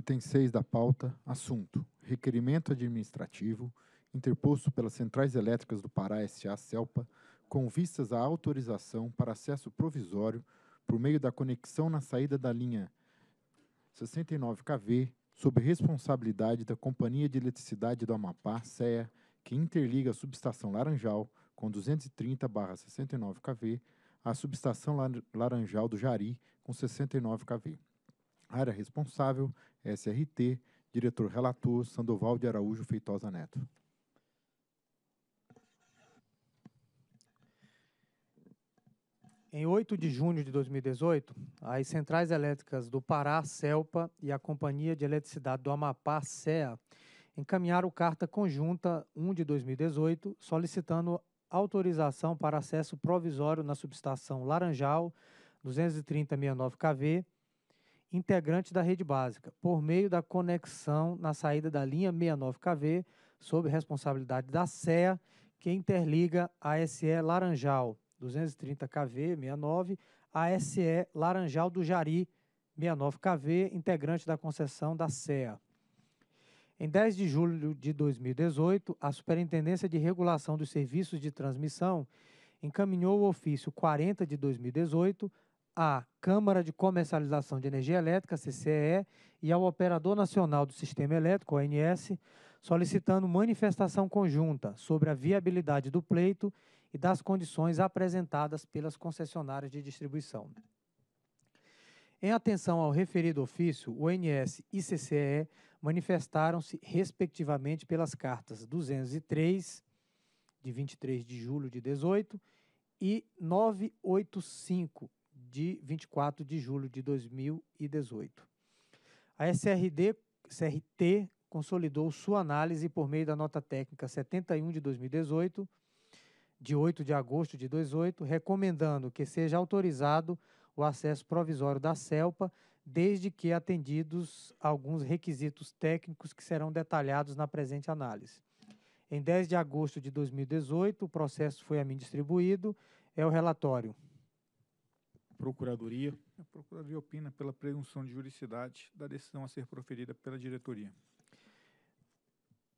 Item 6 da pauta, assunto: requerimento administrativo interposto pelas Centrais Elétricas do Pará SA CELPA com vistas à autorização para acesso provisório por meio da conexão na saída da linha 69 kV sob responsabilidade da Companhia de Eletricidade do Amapá, CEA, que interliga a subestação Laranjal com 230/69 kV à subestação Laranjal do Jari com 69 kV. Área responsável, SRT, diretor relator Sandoval de Araújo Feitosa Neto. Em 8 de junho de 2018, as centrais elétricas do Pará, CELPA, e a Companhia de Eletricidade do Amapá, CEA, encaminharam carta conjunta 1 de 2018, solicitando autorização para acesso provisório na subestação Laranjal, 23069 kV, integrante da rede básica, por meio da conexão na saída da linha 69KV, sob responsabilidade da CEA, que interliga a SE Laranjal 230KV 69 a SE Laranjal do Jari 69KV, integrante da concessão da CEA. Em 10 de julho de 2018, a Superintendência de Regulação dos Serviços de Transmissão encaminhou o ofício 40 de 2018 à Câmara de Comercialização de Energia Elétrica, CCE, e ao Operador Nacional do Sistema Elétrico, ONS, solicitando manifestação conjunta sobre a viabilidade do pleito e das condições apresentadas pelas concessionárias de distribuição. Em atenção ao referido ofício, ONS e CCE manifestaram-se, respectivamente, pelas cartas 203, de 23 de julho de 18, e 985, de 24 de julho de 2018. A SRD, CRT consolidou sua análise por meio da nota técnica 71 de 2018, de 8 de agosto de 2018, recomendando que seja autorizado o acesso provisório da CELPA, desde que atendidos alguns requisitos técnicos que serão detalhados na presente análise. Em 10 de agosto de 2018, o processo foi a mim distribuído, é o relatório Procuradoria. A Procuradoria opina pela presunção de juridicidade da decisão a ser proferida pela diretoria.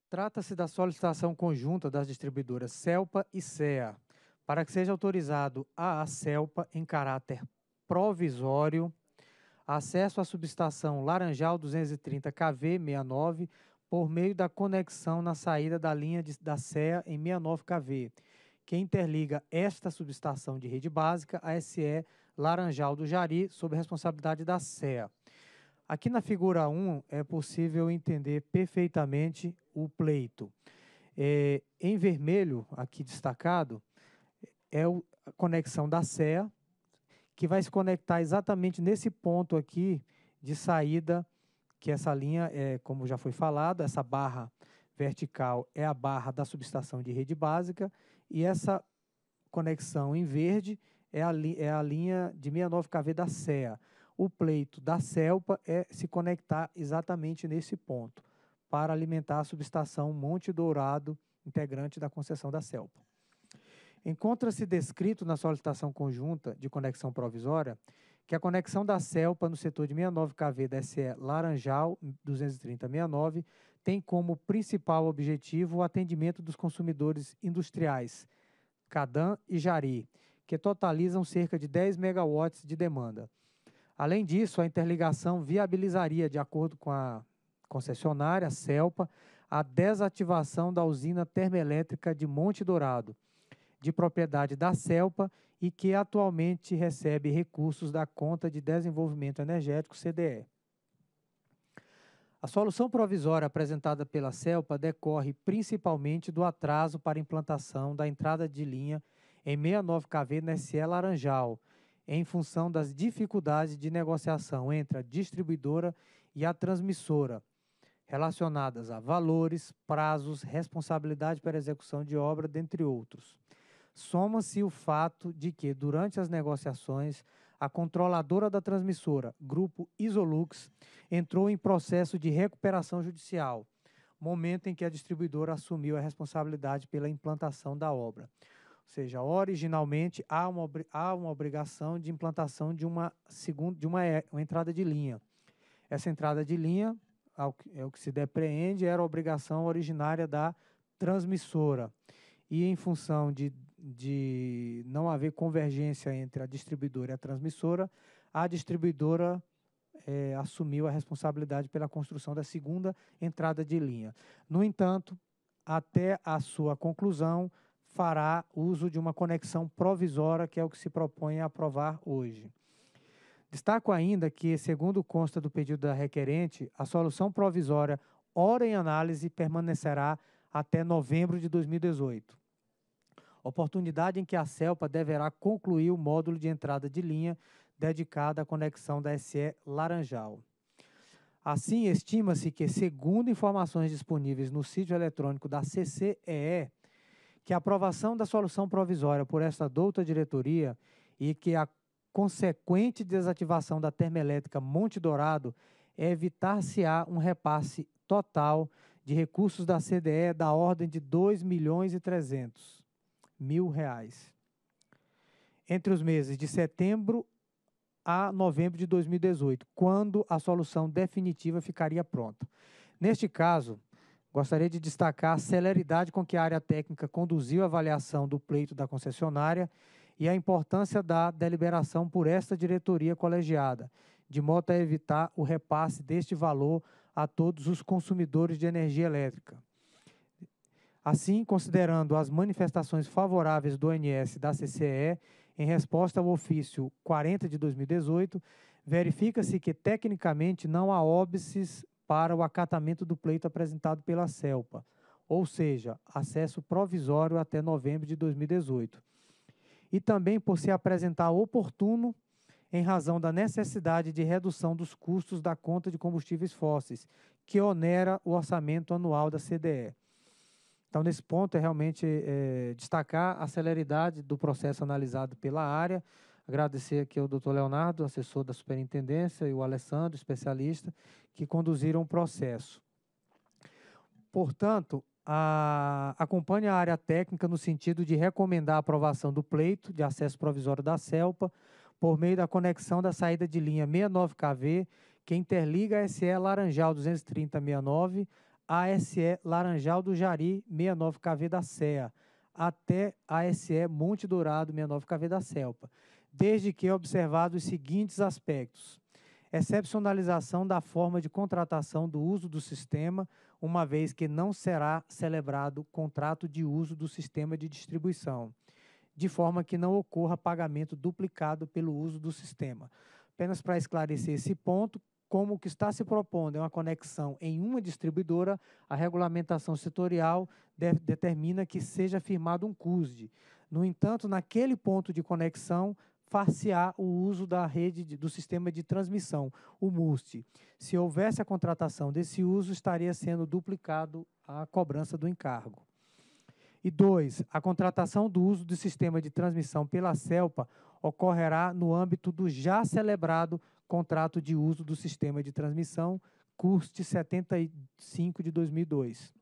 Trata-se da solicitação conjunta das distribuidoras CELPA e CEA para que seja autorizado à CELPA, em caráter provisório, acesso à subestação Laranjal 230 KV69 por meio da conexão na saída da linha de, da CEA em 69 KV, que interliga esta subestação de rede básica à SE Laranjal do Jari, sob responsabilidade da SEA. Aqui na figura 1 é possível entender perfeitamente o pleito. É, em vermelho, aqui destacado, é o, a conexão da SEA, que vai se conectar exatamente nesse ponto aqui de saída, que essa linha, é, como já foi falado, essa barra vertical é a barra da subestação de rede básica, e essa conexão em verde é a, é a linha de 69KV da CEA. O pleito da CELPA é se conectar exatamente nesse ponto, para alimentar a subestação Monte Dourado, integrante da concessão da CELPA. Encontra-se descrito na solicitação conjunta de conexão provisória que a conexão da CELPA no setor de 69KV da SE Laranjal 23069 tem como principal objetivo o atendimento dos consumidores industriais Cadan e Jari, que totalizam cerca de 10 megawatts de demanda. Além disso, a interligação viabilizaria, de acordo com a concessionária, a CELPA, a desativação da usina termoelétrica de Monte Dourado, de propriedade da CELPA e que atualmente recebe recursos da Conta de Desenvolvimento Energético, CDE. A solução provisória apresentada pela CELPA decorre principalmente do atraso para implantação da entrada de linha em 69KV na SE Laranjal, em função das dificuldades de negociação entre a distribuidora e a transmissora, relacionadas a valores, prazos, responsabilidade para execução de obra, dentre outros. Soma-se o fato de que, durante as negociações, a controladora da transmissora, Grupo Isolux, entrou em processo de recuperação judicial, momento em que a distribuidora assumiu a responsabilidade pela implantação da obra. Ou seja, originalmente há uma, há uma obrigação de implantação de uma, segunda, de uma, é, uma entrada de linha. Essa entrada de linha, ao, é o que se depreende, era obrigação originária da transmissora. E em função de, de não haver convergência entre a distribuidora e a transmissora, a distribuidora é, assumiu a responsabilidade pela construção da segunda entrada de linha. No entanto, até a sua conclusão, fará uso de uma conexão provisória, que é o que se propõe a aprovar hoje. Destaco ainda que, segundo consta do pedido da requerente, a solução provisória, ora em análise, permanecerá até novembro de 2018. Oportunidade em que a CELPA deverá concluir o módulo de entrada de linha dedicado à conexão da SE Laranjal. Assim, estima-se que, segundo informações disponíveis no sítio eletrônico da CCEE, que a aprovação da solução provisória por esta douta diretoria e que a consequente desativação da termoelétrica Monte Dourado é evitar-se-á um repasse total de recursos da CDE da ordem de 2 milhões e 300 mil reais. Entre os meses de setembro a novembro de 2018, quando a solução definitiva ficaria pronta. Neste caso, Gostaria de destacar a celeridade com que a área técnica conduziu a avaliação do pleito da concessionária e a importância da deliberação por esta diretoria colegiada, de modo a evitar o repasse deste valor a todos os consumidores de energia elétrica. Assim, considerando as manifestações favoráveis do ONS da CCE em resposta ao ofício 40 de 2018, verifica-se que tecnicamente não há óbices para o acatamento do pleito apresentado pela CELPA, ou seja, acesso provisório até novembro de 2018. E também por se apresentar oportuno em razão da necessidade de redução dos custos da conta de combustíveis fósseis, que onera o orçamento anual da CDE. Então, nesse ponto, é realmente é, destacar a celeridade do processo analisado pela área, Agradecer aqui ao doutor Leonardo, assessor da superintendência, e o Alessandro, especialista, que conduziram o processo. Portanto, a, acompanha a área técnica no sentido de recomendar a aprovação do pleito de acesso provisório da CELPA por meio da conexão da saída de linha 69KV, que interliga a SE Laranjal 23069 à SE Laranjal do Jari 69KV da SEA até a SE Monte Dourado 69KV da CELPA desde que observados os seguintes aspectos: excepcionalização da forma de contratação do uso do sistema, uma vez que não será celebrado contrato de uso do sistema de distribuição, de forma que não ocorra pagamento duplicado pelo uso do sistema. Apenas para esclarecer esse ponto, como o que está se propondo é uma conexão em uma distribuidora, a regulamentação setorial determina que seja firmado um CUSD. No entanto, naquele ponto de conexão, farsear o uso da rede de, do sistema de transmissão, o MUST. Se houvesse a contratação desse uso, estaria sendo duplicado a cobrança do encargo. E dois, a contratação do uso do sistema de transmissão pela CELPA ocorrerá no âmbito do já celebrado contrato de uso do sistema de transmissão, CURST 75 de 2002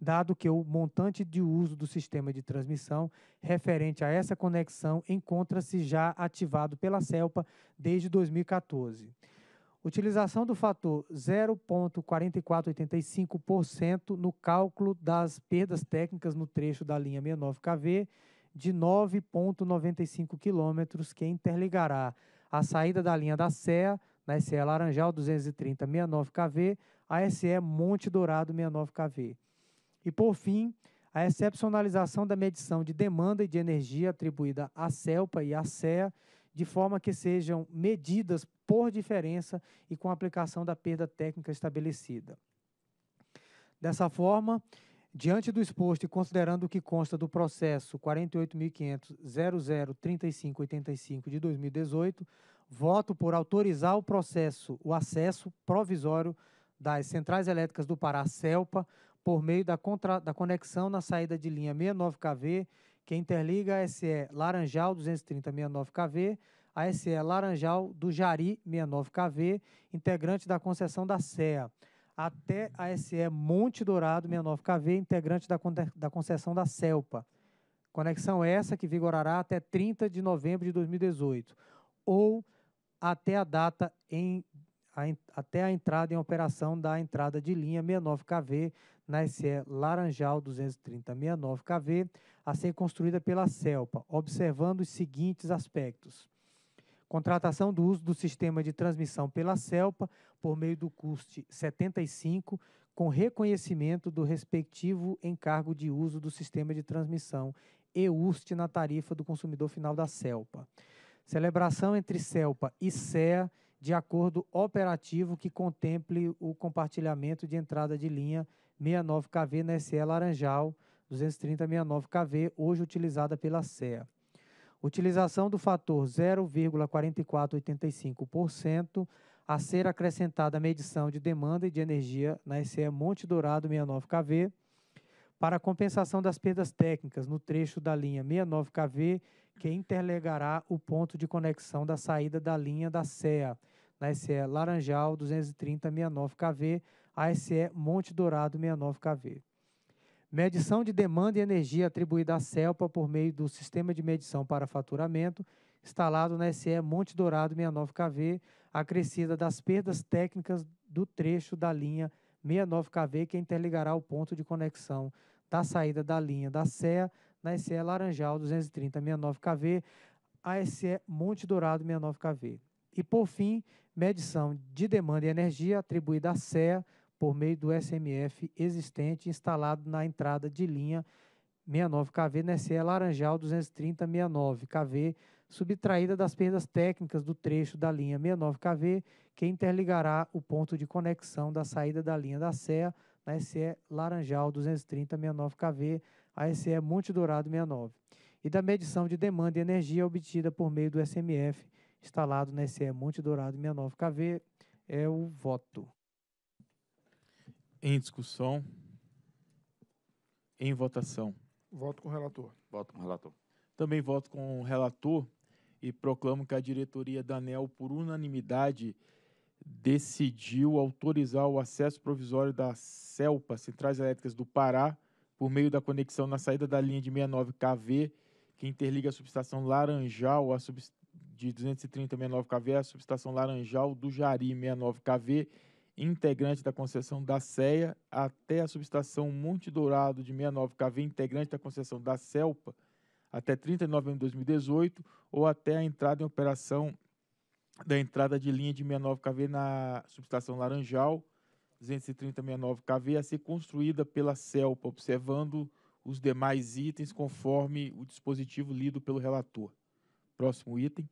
dado que o montante de uso do sistema de transmissão referente a essa conexão encontra-se já ativado pela CELPA desde 2014. Utilização do fator 0,4485% no cálculo das perdas técnicas no trecho da linha 69KV de 9,95 quilômetros que interligará a saída da linha da Serra, na SE Laranjal 230-69KV, a SE Monte Dourado 69KV. E, por fim, a excepcionalização da medição de demanda e de energia atribuída à CELPA e à CEA, de forma que sejam medidas por diferença e com aplicação da perda técnica estabelecida. Dessa forma, diante do exposto e considerando o que consta do processo 48.500.003585 de 2018, voto por autorizar o processo, o acesso provisório das Centrais Elétricas do Pará, CELPA, por meio da, contra, da conexão na saída de linha 69KV, que interliga a SE Laranjal 230 69KV, a SE Laranjal do Jari 69KV, integrante da concessão da SEA, até a SE Monte Dourado 69KV, integrante da, da concessão da CELPA. Conexão essa que vigorará até 30 de novembro de 2018, ou até a data em a, até a entrada em operação da entrada de linha 69KV na SE Laranjal 230-69KV, a ser construída pela CELPA, observando os seguintes aspectos. Contratação do uso do sistema de transmissão pela CELPA por meio do CUST 75, com reconhecimento do respectivo encargo de uso do sistema de transmissão EUST na tarifa do consumidor final da CELPA. Celebração entre CELPA e CEA de acordo operativo que contemple o compartilhamento de entrada de linha 69KV na SE Laranjal 23069KV, hoje utilizada pela SEA. Utilização do fator 0,4485% a ser acrescentada à medição de demanda e de energia na SE Monte Dourado 69KV para compensação das perdas técnicas no trecho da linha 69KV que interligará o ponto de conexão da saída da linha da SEA na SE Laranjal 230-69KV, a SE Monte Dourado 69KV. Medição de demanda e energia atribuída à CELPA por meio do Sistema de Medição para Faturamento, instalado na SE Monte Dourado 69KV, acrescida das perdas técnicas do trecho da linha 69KV que interligará o ponto de conexão da saída da linha da SEA na SE Laranjal 230-69KV, a SE Monte Dourado 69KV. E, por fim, medição de demanda e energia atribuída à CEA por meio do SMF existente instalado na entrada de linha 69KV na SE Laranjal 23069KV, subtraída das perdas técnicas do trecho da linha 69KV, que interligará o ponto de conexão da saída da linha da SEA na SE Laranjal 23069KV à SE Monte Dourado 69, e da medição de demanda e energia obtida por meio do SMF instalado na SE Monte Dourado 69KV. É o voto. Em discussão. Em votação. Voto com o relator. Voto com o relator. Também voto com o relator e proclamo que a diretoria da ANEL, por unanimidade, decidiu autorizar o acesso provisório da CELPA, Centrais Elétricas do Pará, por meio da conexão na saída da linha de 69KV, que interliga a subestação Laranjal à, sub de 230 69KV, a subestação Laranjal do Jari 69KV, integrante da concessão da CEA, até a subestação Monte Dourado de 69KV, integrante da concessão da CELPA, até 30 de novembro de 2018, ou até a entrada em operação da entrada de linha de 69KV na subestação Laranjal, 230-69KV, a ser construída pela CELPA, observando os demais itens conforme o dispositivo lido pelo relator. Próximo item.